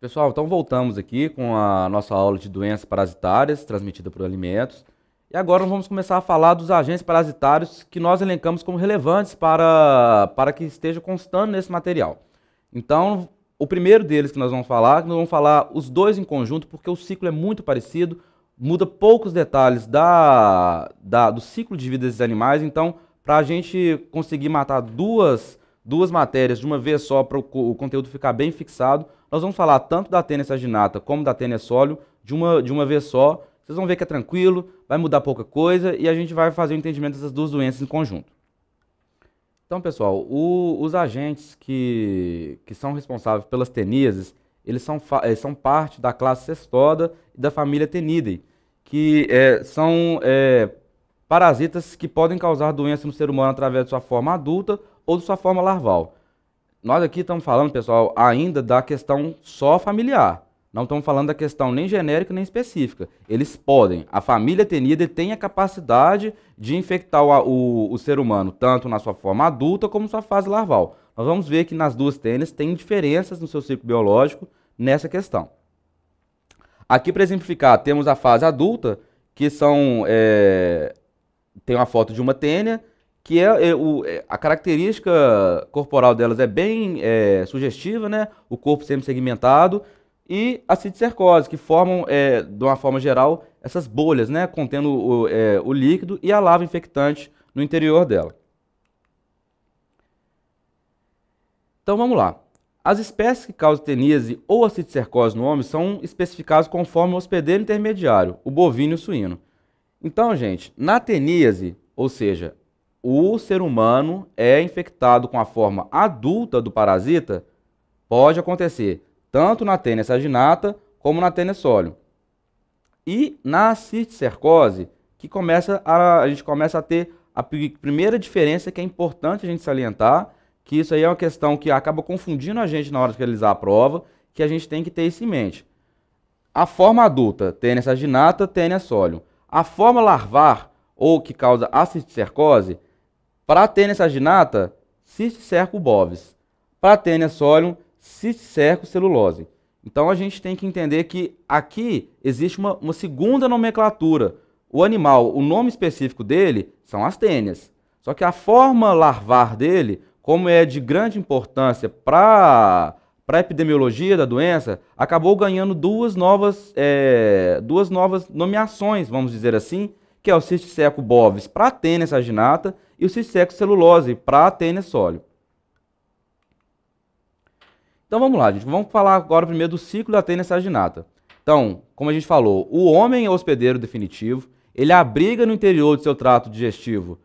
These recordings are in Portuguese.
Pessoal, então voltamos aqui com a nossa aula de doenças parasitárias transmitida por alimentos. E agora nós vamos começar a falar dos agentes parasitários que nós elencamos como relevantes para, para que esteja constando nesse material. Então, o primeiro deles que nós vamos falar, nós vamos falar os dois em conjunto, porque o ciclo é muito parecido, muda poucos detalhes da, da do ciclo de vida desses animais, então, para a gente conseguir matar duas duas matérias de uma vez só para o conteúdo ficar bem fixado. Nós vamos falar tanto da tênis aginata como da tênis sólio de uma, de uma vez só. Vocês vão ver que é tranquilo, vai mudar pouca coisa e a gente vai fazer o entendimento dessas duas doenças em conjunto. Então, pessoal, o, os agentes que, que são responsáveis pelas teníases, eles são, eles eh, são parte da classe cestoda e da família Tenidae, que é, são é, parasitas que podem causar doença no ser humano através de sua forma adulta ou de sua forma larval. Nós aqui estamos falando, pessoal, ainda da questão só familiar. Não estamos falando da questão nem genérica nem específica. Eles podem. A família tenida tem a capacidade de infectar o, o, o ser humano, tanto na sua forma adulta como na sua fase larval. Nós vamos ver que nas duas tênis tem diferenças no seu ciclo biológico nessa questão. Aqui, para exemplificar, temos a fase adulta, que são. É, tem uma foto de uma tênia que é, é, o, é, a característica corporal delas é bem é, sugestiva, né? O corpo sempre segmentado e a citicercose, que formam, é, de uma forma geral, essas bolhas, né? Contendo o, o é, líquido e a lava infectante no interior dela. Então vamos lá. As espécies que causam teníase ou a no homem são especificadas conforme o hospedeiro intermediário, o bovino e o suíno. Então, gente, na teníase, ou seja, o ser humano é infectado com a forma adulta do parasita, pode acontecer tanto na tênia saginata como na tênia sólio. E na cisticercose, que começa a, a gente começa a ter a primeira diferença que é importante a gente salientar, que isso aí é uma questão que acaba confundindo a gente na hora de realizar a prova, que a gente tem que ter isso em mente. A forma adulta, tênia saginata, tênia sólio. A forma larvar, ou que causa a cisticercose, para tênia saginata, cisticerco bovis. Para tênia solium, cisticerco celulose. Então a gente tem que entender que aqui existe uma, uma segunda nomenclatura. O animal, o nome específico dele são as tênias. Só que a forma larvar dele, como é de grande importância para para a epidemiologia da doença, acabou ganhando duas novas, é, duas novas nomeações, vamos dizer assim, que é o cisticerco bovis para tênia saginata e o cisticerco celulose para tênia sólio. Então vamos lá, gente. Vamos falar agora primeiro do ciclo da tênia saginata. Então, como a gente falou, o homem é hospedeiro definitivo, ele abriga no interior do seu trato digestivo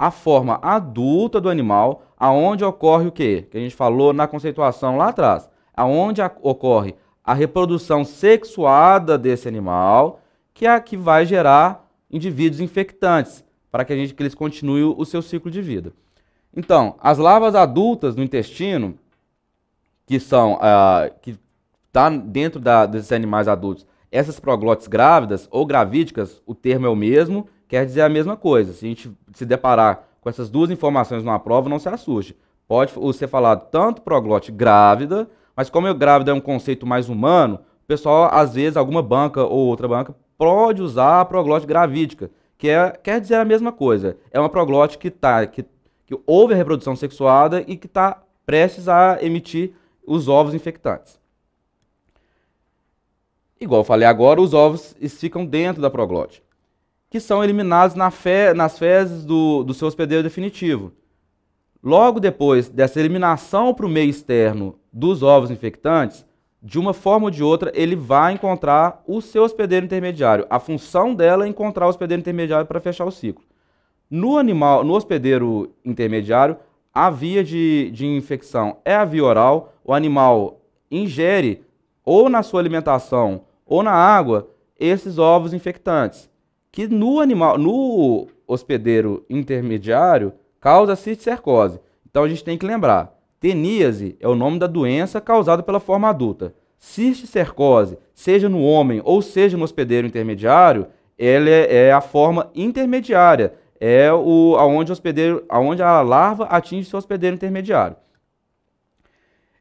a forma adulta do animal, aonde ocorre o quê? Que a gente falou na conceituação lá atrás. Aonde a, ocorre a reprodução sexuada desse animal, que é a que vai gerar indivíduos infectantes, para que, a gente, que eles continuem o seu ciclo de vida. Então, as larvas adultas no intestino, que são uh, que tá dentro da, desses animais adultos, essas proglotes grávidas ou gravídicas, o termo é o mesmo, quer dizer a mesma coisa. Se a gente se deparar com essas duas informações numa prova, não se assuste. Pode ser falado tanto proglote grávida, mas como grávida é um conceito mais humano, o pessoal, às vezes, alguma banca ou outra banca pode usar a proglote gravídica, que é, quer dizer a mesma coisa. É uma proglote que, tá, que, que houve a reprodução sexuada e que está prestes a emitir os ovos infectantes. Igual eu falei agora, os ovos ficam dentro da proglote, que são eliminados na fe, nas fezes do, do seu hospedeiro definitivo. Logo depois dessa eliminação para o meio externo dos ovos infectantes, de uma forma ou de outra, ele vai encontrar o seu hospedeiro intermediário. A função dela é encontrar o hospedeiro intermediário para fechar o ciclo. No animal, no hospedeiro intermediário, a via de, de infecção é a via oral. O animal ingere, ou na sua alimentação, ou na água, esses ovos infectantes. Que no animal, no hospedeiro intermediário, causa cisticercose. Então a gente tem que lembrar, Teníase é o nome da doença causada pela forma adulta. Cisticercose, seja no homem ou seja no hospedeiro intermediário, ela é, é, a forma intermediária, é o aonde, o hospedeiro, aonde a larva atinge seu hospedeiro intermediário.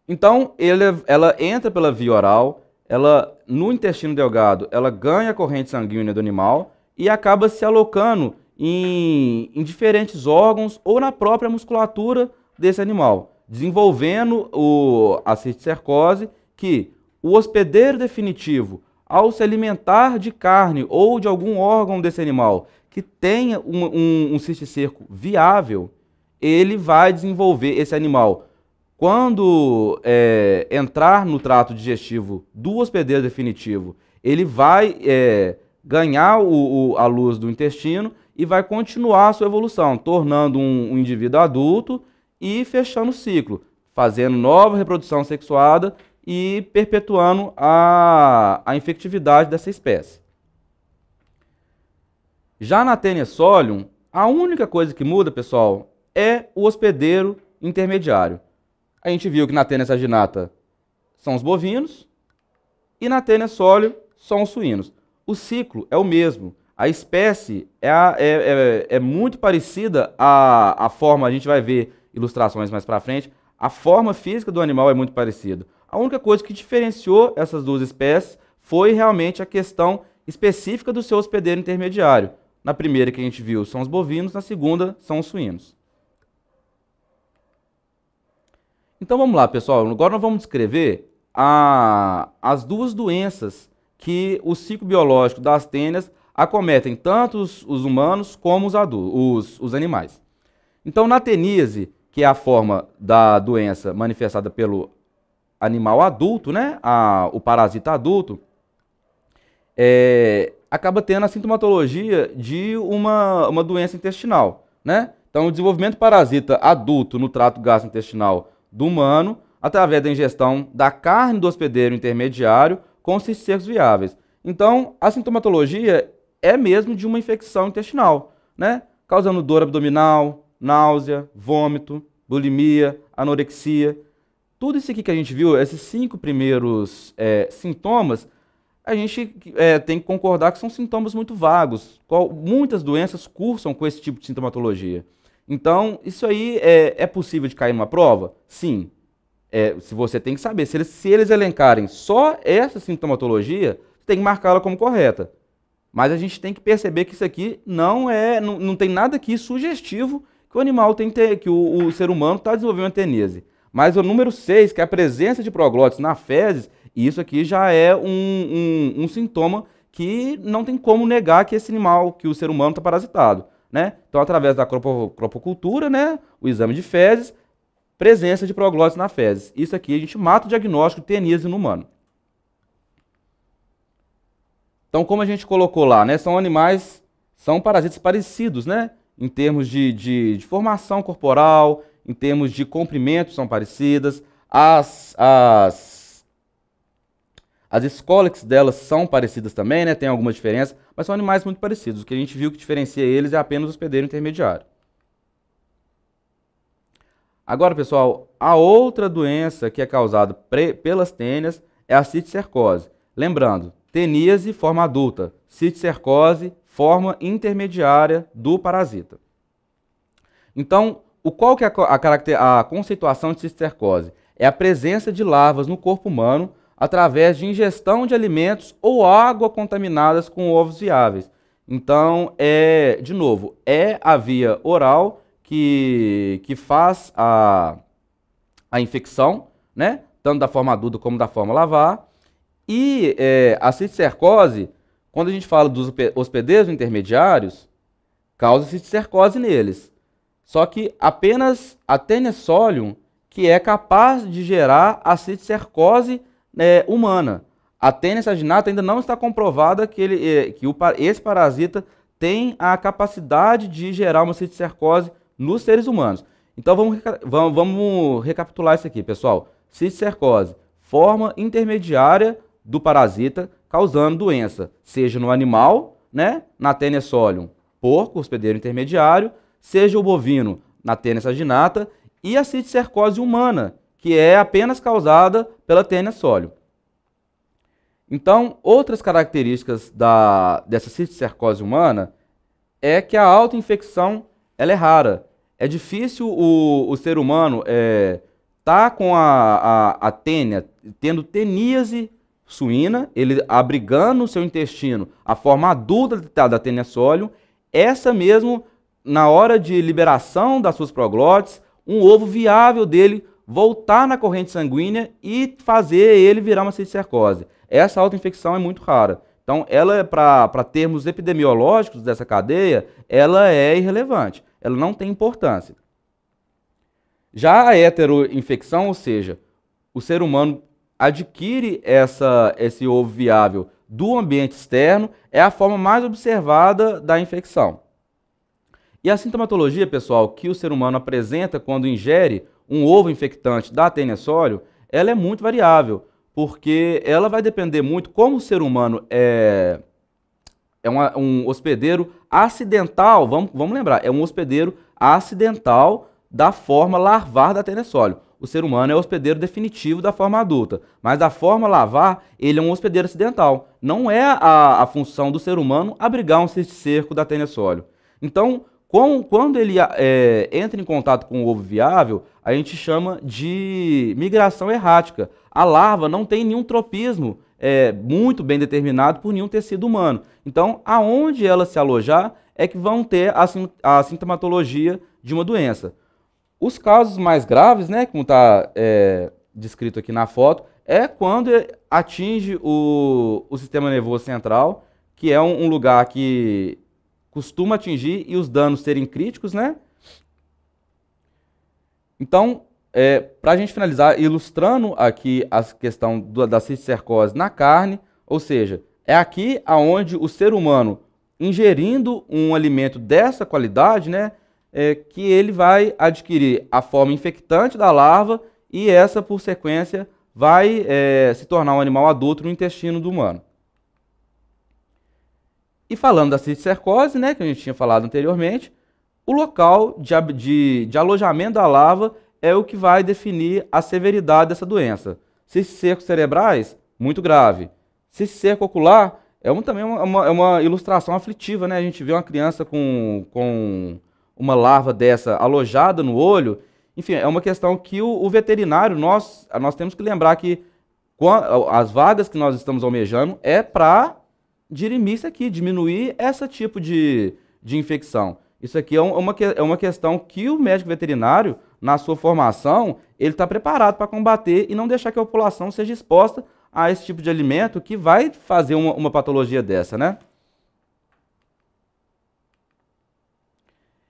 Então, ele, ela entra pela via oral, ela no intestino delgado, ela ganha a corrente sanguínea do animal e acaba se alocando em, em diferentes órgãos ou na própria musculatura desse animal desenvolvendo o, a cisticercose, que o hospedeiro definitivo, ao se alimentar de carne ou de algum órgão desse animal que tenha um, um, um cisticerco viável, ele vai desenvolver esse animal. Quando é, entrar no trato digestivo do hospedeiro definitivo, ele vai é, ganhar o, o, a luz do intestino e vai continuar a sua evolução, tornando um, um indivíduo adulto e fechando o ciclo, fazendo nova reprodução sexuada e perpetuando a, a infectividade dessa espécie. Já na Tênia solium, a única coisa que muda, pessoal, é o hospedeiro intermediário. A gente viu que na Tênia saginata são os bovinos e na Tênia solium são os suínos. O ciclo é o mesmo. A espécie é, a, é, é, é muito parecida à, à forma, a gente vai ver, ilustrações mais para frente, a forma física do animal é muito parecida. A única coisa que diferenciou essas duas espécies foi realmente a questão específica do seu hospedeiro intermediário. Na primeira que a gente viu são os bovinos, na segunda são os suínos. Então vamos lá, pessoal. Agora nós vamos descrever a, as duas doenças que o ciclo biológico das tênias acometem tanto os, os humanos como os, adultos, os, os animais. Então, na teníase, que é a forma da doença manifestada pelo animal adulto, né? A, o parasita adulto, é, acaba tendo a sintomatologia de uma, uma doença intestinal, né? Então, o desenvolvimento parasita adulto no trato gastrointestinal do humano, através da ingestão da carne do hospedeiro intermediário com certos viáveis. Então, a sintomatologia é mesmo de uma infecção intestinal, né? Causando dor abdominal, náusea, vômito, bulimia, anorexia. Tudo isso aqui que a gente viu, esses cinco primeiros é, sintomas, a gente é, tem que concordar que são sintomas muito vagos. Qual, muitas doenças cursam com esse tipo de sintomatologia. Então, isso aí é, é possível de cair numa prova? Sim. É, se você tem que saber, se eles, se eles elencarem só essa sintomatologia, tem que marcá-la como correta. Mas a gente tem que perceber que isso aqui não é, não, não tem nada aqui sugestivo que o animal tem que o, o ser humano está desenvolvendo a tenese. Mas o número 6, que é a presença de proglotes na fezes, isso aqui já é um, um, um sintoma que não tem como negar que esse animal, que o ser humano está parasitado. Né? Então, através da cropocultura, né, o exame de fezes, presença de proglotes na fezes. Isso aqui a gente mata o diagnóstico de tenise no humano. Então, como a gente colocou lá, né, são animais, são parasitas parecidos, né? em termos de, de, de formação corporal, em termos de comprimento são parecidas, as, as, as escólex delas são parecidas também, né? Tem alguma diferença, mas são animais muito parecidos. O que a gente viu que diferencia eles é apenas o hospedeiro intermediário. Agora, pessoal, a outra doença que é causada pelas tênias é a citicercose. Lembrando, teníase forma adulta, citicercose forma intermediária do parasita. Então, o qual que é a, a, conceituação de cistercose? É a presença de larvas no corpo humano através de ingestão de alimentos ou água contaminadas com ovos viáveis. Então, é, de novo, é a via oral que, que faz a, a infecção, né? tanto da forma adulta como da forma lavar. E é, a cistercose quando a gente fala dos hospedeiros intermediários, causa-se cercose neles. Só que apenas a tenesolium que é capaz de gerar a cisticercose é, né, humana. A tênis aginata ainda não está comprovada que, ele, eh, que o, esse parasita tem a capacidade de gerar uma cisticercose nos seres humanos. Então vamos, vamos, vamos recapitular isso aqui, pessoal. Cisticercose, forma intermediária do parasita causando doença, seja no animal, né, na tênia solium, porco, hospedeiro intermediário, seja o bovino, na tênia saginata, e a citicercose humana, que é apenas causada pela tênia solium. Então, outras características da, dessa citicercose humana é que a autoinfecção ela é rara. É difícil o, o ser humano estar eh, é, tá com a, a, a tênia, tendo teníase suína, ele abrigando o seu intestino a forma adulta da tenessólio, essa mesmo, na hora de liberação das suas proglotes, um ovo viável dele voltar na corrente sanguínea e fazer ele virar uma cisticercose. Essa autoinfecção é muito rara. Então, ela, é para termos epidemiológicos dessa cadeia, ela é irrelevante. Ela não tem importância. Já a heteroinfecção, ou seja, o ser humano adquire essa, esse ovo viável do ambiente externo, é a forma mais observada da infecção. E a sintomatologia, pessoal, que o ser humano apresenta quando ingere um ovo infectante da tênia ela é muito variável, porque ela vai depender muito como o ser humano é, é uma, um hospedeiro acidental, vamos, vamos lembrar, é um hospedeiro acidental da forma larvar da tênia o ser humano é o hospedeiro definitivo da forma adulta, mas da forma lavar, ele é um hospedeiro acidental. Não é a, a função do ser humano abrigar um cerco da tenessólio. Então, com, quando ele é, entra em contato com o ovo viável, a gente chama de migração errática. A larva não tem nenhum tropismo é, muito bem determinado por nenhum tecido humano. Então, aonde ela se alojar é que vão ter a, a sintomatologia de uma doença. Os casos mais graves, né, como está é, descrito aqui na foto, é quando atinge o, o sistema nervoso central, que é um, um lugar que costuma atingir e os danos serem críticos, né? Então, é, para a gente finalizar, ilustrando aqui a questão do, da cisticercose na carne, ou seja, é aqui aonde o ser humano, ingerindo um alimento dessa qualidade, né, é, que ele vai adquirir a forma infectante da larva e essa, por sequência, vai é, se tornar um animal adulto no intestino do humano. E falando da cisticercose, né, que a gente tinha falado anteriormente, o local de, de, de alojamento da larva é o que vai definir a severidade dessa doença. Cisticercos cerebrais, muito grave. Cisticerco ocular é um, também uma, uma, é uma ilustração aflitiva, né? A gente vê uma criança com, com uma larva dessa alojada no olho, enfim, é uma questão que o, o veterinário, nós, nós temos que lembrar que as vagas que nós estamos almejando é para dirimir isso aqui, diminuir esse tipo de, de infecção. Isso aqui é, é uma, é uma questão que o médico veterinário, na sua formação, ele está preparado para combater e não deixar que a população seja exposta a esse tipo de alimento que vai fazer uma, uma patologia dessa, né?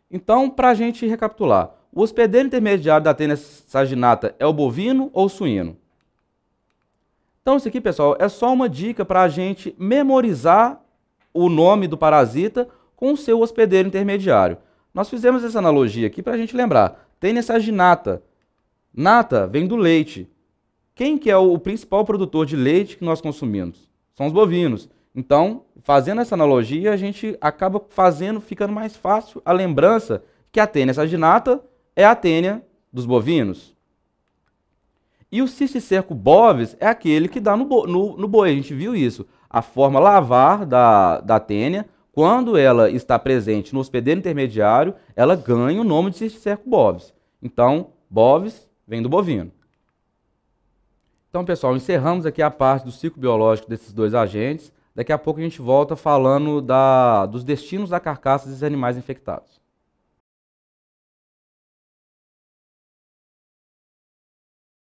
Então, para a gente recapitular, o hospedeiro intermediário da tênia saginata é o bovino ou o suíno? Então, isso aqui, pessoal, é só uma dica para a gente memorizar o nome do parasita com o seu hospedeiro intermediário. Nós fizemos essa analogia aqui para a gente lembrar. Tênia saginata. Nata vem do leite. Quem que é o principal produtor de leite que nós consumimos? São os bovinos. Então, fazendo essa analogia, a gente acaba fazendo, ficando mais fácil a lembrança que a tênia saginata é a tênia dos bovinos. E o cisticerco bovis é aquele que dá no, no, no boi, a gente viu isso. A forma lavar da, da tênia, quando ela está presente no hospedeiro intermediário, ela ganha o nome de cisticerco bovis. Então, bovis vem do bovino. Então, pessoal, encerramos aqui a parte do ciclo biológico desses dois agentes. Daqui a pouco a gente volta falando da, dos destinos da carcaça desses animais infectados.